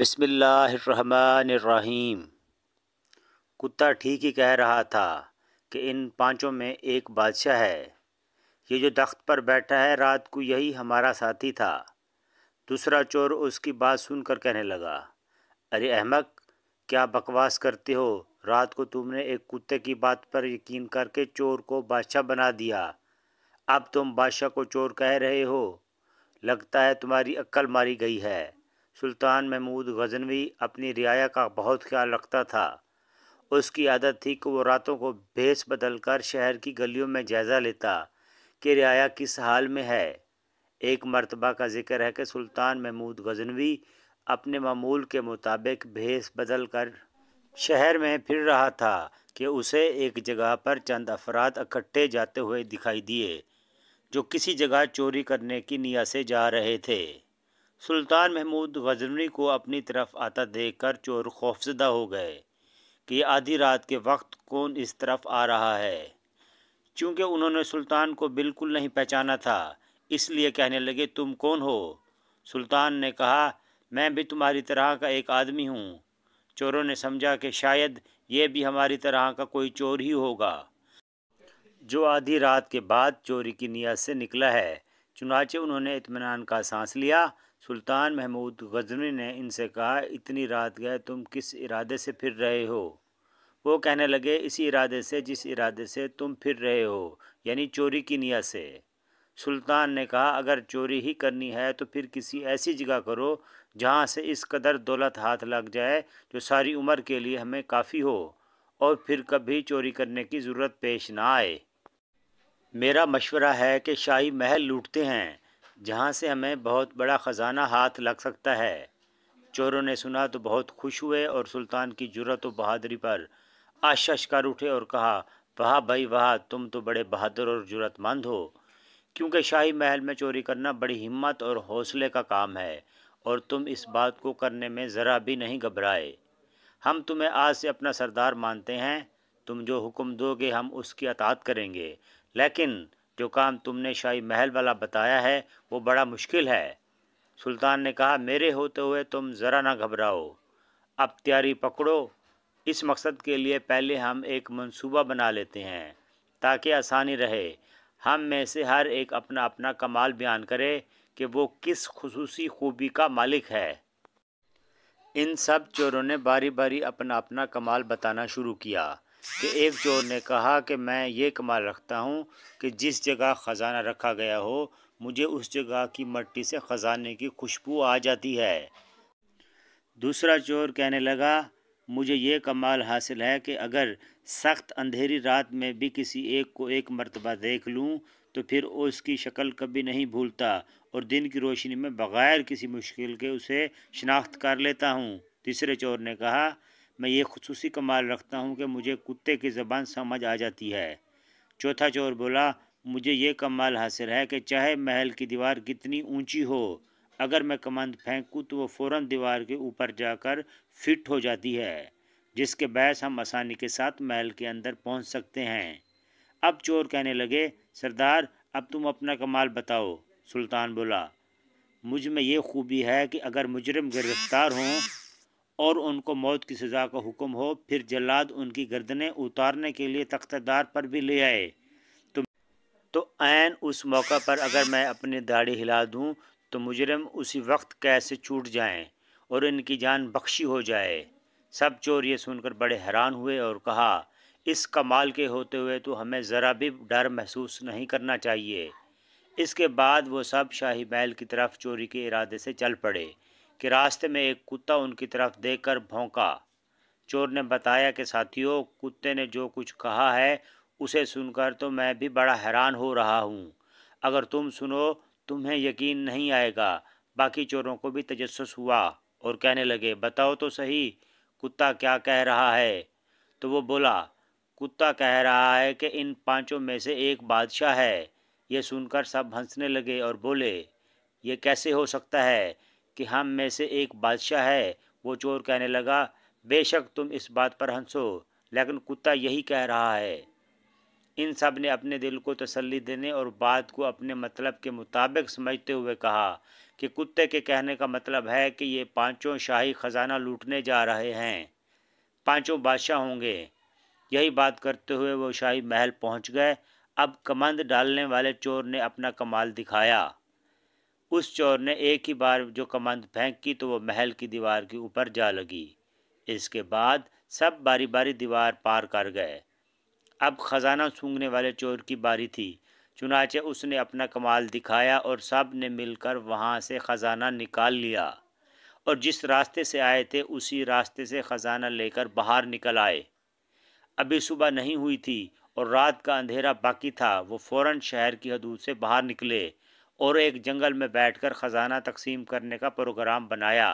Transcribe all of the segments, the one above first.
बसमिल्लाम कुत्ता ठीक ही कह रहा था कि इन पांचों में एक बादशाह है ये जो दख्त पर बैठा है रात को यही हमारा साथी था दूसरा चोर उसकी बात सुनकर कहने लगा अरे अहमक क्या बकवास करते हो रात को तुमने एक कुत्ते की बात पर यकीन करके चोर को बादशाह बना दिया अब तुम बादशाह को चोर कह रहे हो लगता है तुम्हारी अक्ल मारी गई है सुल्तान महमूद गजनवी अपनी रियाया का बहुत ख्याल रखता था उसकी आदत थी कि वो रातों को भेस बदल कर शहर की गलियों में जायज़ा लेता कि रियाया किस हाल में है एक मरतबा का जिक्र है कि सुल्तान महमूद गजनवी अपने मामूल के मुताबिक भेस बदल कर शहर में फिर रहा था कि उसे एक जगह पर चंद अफराद इकट्ठे जाते हुए दिखाई दिए जो किसी जगह चोरी करने की निया से जा रहे थे सुल्तान महमूद वजनी को अपनी तरफ आता देखकर चोर खौफजदा हो गए कि आधी रात के वक्त कौन इस तरफ आ रहा है चूँकि उन्होंने सुल्तान को बिल्कुल नहीं पहचाना था इसलिए कहने लगे तुम कौन हो सुल्तान ने कहा मैं भी तुम्हारी तरह का एक आदमी हूँ चोरों ने समझा कि शायद ये भी हमारी तरह का कोई चोर ही होगा जो आधी रात के बाद चोरी की नियत से निकला है चुनाचे उन्होंने इतमान का सांस लिया सुल्तान महमूद गजनी ने इनसे कहा इतनी रात गए तुम किस इरादे से फिर रहे हो वो कहने लगे इसी इरादे से जिस इरादे से तुम फिर रहे हो यानी चोरी की नियत से सुल्तान ने कहा अगर चोरी ही करनी है तो फिर किसी ऐसी जगह करो जहाँ से इस कदर दौलत हाथ लग जाए जो सारी उम्र के लिए हमें काफ़ी हो और फिर कभी चोरी करने की ज़रूरत पेश ना आए मेरा मशवरा है कि शाही महल लूटते हैं जहाँ से हमें बहुत बड़ा ख़जाना हाथ लग सकता है चोरों ने सुना तो बहुत खुश हुए और सुल्तान की जुरत व बहादुरी पर आशश कर उठे और कहा वाह भाई वाह तुम तो बड़े बहादुर और ज़रूरतमंद हो क्योंकि शाही महल में चोरी करना बड़ी हिम्मत और हौसले का काम है और तुम इस बात को करने में ज़रा भी नहीं घबराए हम तुम्हें आज से अपना सरदार मानते हैं तुम जो हुक्म दोगे हम उसकी अतात करेंगे लेकिन जो काम तुमने शाही महल वाला बताया है वो बड़ा मुश्किल है सुल्तान ने कहा मेरे होते हुए तुम ज़रा ना घबराओ अब तैयारी पकड़ो इस मकसद के लिए पहले हम एक मंसूबा बना लेते हैं ताकि आसानी रहे हम में से हर एक अपना अपना कमाल बयान करे कि वो किस खसूसी खूबी का मालिक है इन सब चोरों ने बारी बारी अपना अपना कमाल बताना शुरू किया कि एक चोर ने कहा कि मैं ये कमाल रखता हूँ कि जिस जगह खजाना रखा गया हो मुझे उस जगह की मट्टी से खजाने की खुशबू आ जाती है दूसरा चोर कहने लगा मुझे ये कमाल हासिल है कि अगर सख्त अंधेरी रात में भी किसी एक को एक मरतबा देख लूँ तो फिर उसकी शक्ल कभी नहीं भूलता और दिन की रोशनी में बग़ैर किसी मुश्किल के उसे शनाख्त कर लेता हूँ तीसरे चोर ने कहा मैं ये खसूस कमाल रखता हूँ कि मुझे कुत्ते की ज़बान समझ आ जाती है चौथा चोर बोला मुझे ये कमाल हासिल है कि चाहे महल की दीवार कितनी ऊंची हो अगर मैं कमंद फेंकूँ तो वो फ़ौर दीवार के ऊपर जाकर फिट हो जाती है जिसके बहस हम आसानी के साथ महल के अंदर पहुँच सकते हैं अब चोर कहने लगे सरदार अब तुम अपना कमाल बताओ सुल्तान बोला मुझ में ये खूबी है कि अगर मुजरम गिरफ्तार हों और उनको मौत की सज़ा का हुक्म हो फिर जल्लाद उनकी गर्दनें उतारने के लिए तख्तदार पर भी ले आए तो तो ऐन उस मौका पर अगर मैं अपनी दाढ़ी हिला दूं तो मुजरम उसी वक्त कैसे छूट जाएं और इनकी जान बख्शी हो जाए सब चोर ये सुनकर बड़े हैरान हुए और कहा इस कमाल के होते हुए तो हमें ज़रा भी डर महसूस नहीं करना चाहिए इसके बाद वो सब शाही महल की तरफ चोरी के इरादे से चल पड़े कि रास्ते में एक कुत्ता उनकी तरफ देखकर भौंका चोर ने बताया कि साथियों कुत्ते ने जो कुछ कहा है उसे सुनकर तो मैं भी बड़ा हैरान हो रहा हूँ अगर तुम सुनो तुम्हें यकीन नहीं आएगा बाकी चोरों को भी तजस हुआ और कहने लगे बताओ तो सही कुत्ता क्या कह रहा है तो वो बोला कुत्ता कह रहा है कि इन पांचों में से एक बादशाह है ये सुनकर सब हंसने लगे और बोले ये कैसे हो सकता है कि हम में से एक बादशाह है वो चोर कहने लगा बेशक तुम इस बात पर हंसो लेकिन कुत्ता यही कह रहा है इन सब ने अपने दिल को तसल्ली देने और बात को अपने मतलब के मुताबिक समझते हुए कहा कि कुत्ते के कहने का मतलब है कि ये पांचों शाही ख़जाना लूटने जा रहे हैं पांचों बादशाह होंगे यही बात करते हुए वो शाही महल पहुंच गए अब कमंद डालने वाले चोर ने अपना कमाल दिखाया उस चोर ने एक ही बार जो कमंद फेंक की तो वो महल की दीवार के ऊपर जा लगी इसके बाद सब बारी बारी दीवार पार कर गए अब ख़जाना सूंघने वाले चोर की बारी थी चुनाचे उसने अपना कमाल दिखाया और सब ने मिलकर वहाँ से ख़जाना निकाल लिया और जिस रास्ते से आए थे उसी रास्ते से ख़जाना लेकर बाहर निकल आए अभी सुबह नहीं हुई थी और रात का अंधेरा बाकी था वो फ़ौर शहर की हदूद से बाहर निकले और एक जंगल में बैठकर ख़जाना तकसीम करने का प्रोग्राम बनाया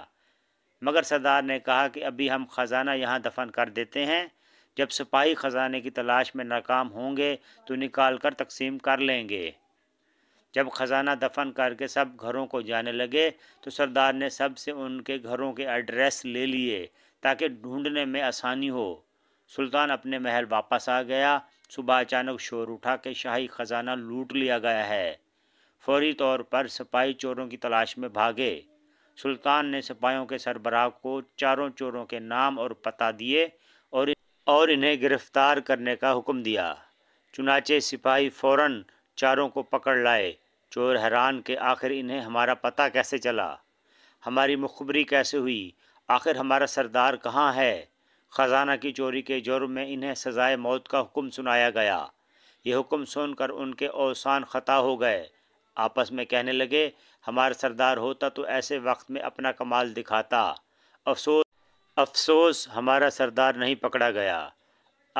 मगर सरदार ने कहा कि अभी हम ख़जाना यहाँ दफन कर देते हैं जब सिपाही ख़जाने की तलाश में नाकाम होंगे तो निकाल कर तकसीम कर लेंगे जब ख़जाना दफन करके सब घरों को जाने लगे तो सरदार ने सब से उनके घरों के एड्रेस ले लिए ताकि ढूंढने में आसानी हो सुल्तान अपने महल वापस आ गया सुबह अचानक शोर उठा के शाही ख़जाना लूट लिया गया है फौरी तौर पर सिपाही चोरों की तलाश में भागे सुल्तान ने सिपाहियों के सरबराह को चारों चोरों के नाम और पता दिए और और इन्हें गिरफ्तार करने का हुक्म दिया चुनाचे सिपाही फौरन चारों को पकड़ लाए चोर हैरान के आखिर इन्हें हमारा पता कैसे चला हमारी मुखबरी कैसे हुई आखिर हमारा सरदार कहाँ है ख़जाना की चोरी के जुर्म में इन्हें सजाए मौत का हुक्म सुनाया गया ये हुक्म सुनकर उनके औसान ख़ता हो गए आपस में कहने लगे हमारा सरदार होता तो ऐसे वक्त में अपना कमाल दिखाता अफसोस अफसोस हमारा सरदार नहीं पकड़ा गया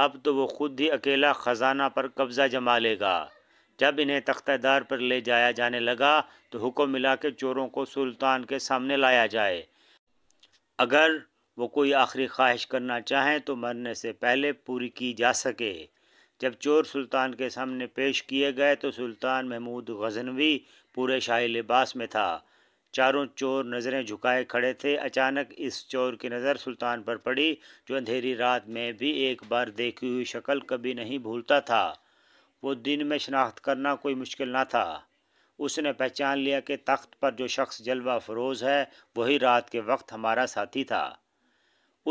अब तो वो खुद ही अकेला ख़जाना पर कब्ज़ा जमा लेगा जब इन्हें तख्तेदार पर ले जाया जाने लगा तो हुक्म मिला के चोरों को सुल्तान के सामने लाया जाए अगर वो कोई आखिरी ख्वाहिश करना चाहें तो मरने से पहले पूरी की जा सके जब चोर सुल्तान के सामने पेश किए गए तो सुल्तान महमूद गजनवी पूरे शाही लिबास में था चारों चोर नज़रें झुकाए खड़े थे अचानक इस चोर की नज़र सुल्तान पर पड़ी जो अंधेरी रात में भी एक बार देखी हुई शक्ल कभी नहीं भूलता था वो दिन में शनाख्त करना कोई मुश्किल ना था उसने पहचान लिया कि तख्त पर जो शख्स जलवा फरोज है वही रात के वक्त हमारा साथी था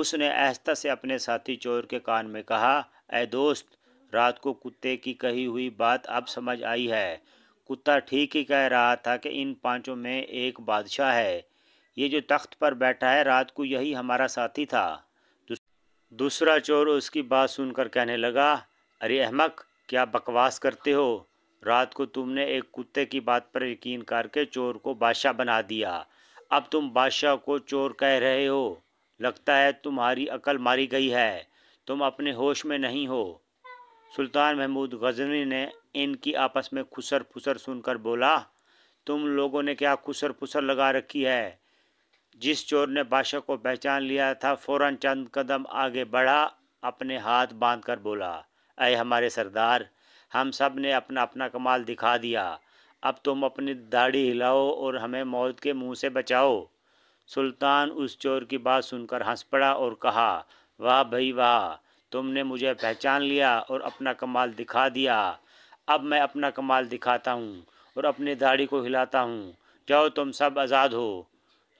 उसने आहिस्ता से अपने साथी चोर के कान में कहा ए दोस्त रात को कुत्ते की कही हुई बात अब समझ आई है कुत्ता ठीक ही कह रहा था कि इन पांचों में एक बादशाह है ये जो तख्त पर बैठा है रात को यही हमारा साथी था दूसरा चोर उसकी बात सुनकर कहने लगा अरे अहमक क्या बकवास करते हो रात को तुमने एक कुत्ते की बात पर यकीन करके चोर को बादशाह बना दिया अब तुम बादशाह को चोर कह रहे हो लगता है तुम्हारी अकल मारी गई है तुम अपने होश में नहीं हो सुल्तान महमूद गज़नी ने इनकी आपस में खुसर फुसर सुनकर बोला तुम लोगों ने क्या खुसर फुसर लगा रखी है जिस चोर ने बादशाह को पहचान लिया था फौरन चंद कदम आगे बढ़ा अपने हाथ बांधकर बोला अय हमारे सरदार हम सब ने अपना अपना कमाल दिखा दिया अब तुम अपनी दाढ़ी हिलाओ और हमें मौत के मुंह से बचाओ सुल्तान उस चोर की बात सुनकर हंस पड़ा और कहा वाह भाई वाह तुमने मुझे पहचान लिया और अपना कमाल दिखा दिया अब मैं अपना कमाल दिखाता हूँ और अपनी दाढ़ी को हिलाता हूँ जाओ तुम सब आज़ाद हो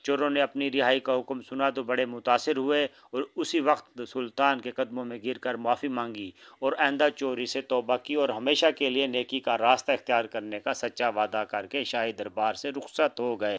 चोरों ने अपनी रिहाई का हुक्म सुना तो बड़े मुतासर हुए और उसी वक्त सुल्तान के कदमों में गिर कर माफ़ी मांगी और आंदा चोरी से तोबा की और हमेशा के लिए नेकी का रास्ता इख्तियार करने का सच्चा वादा करके शाही दरबार से रुखसत हो गए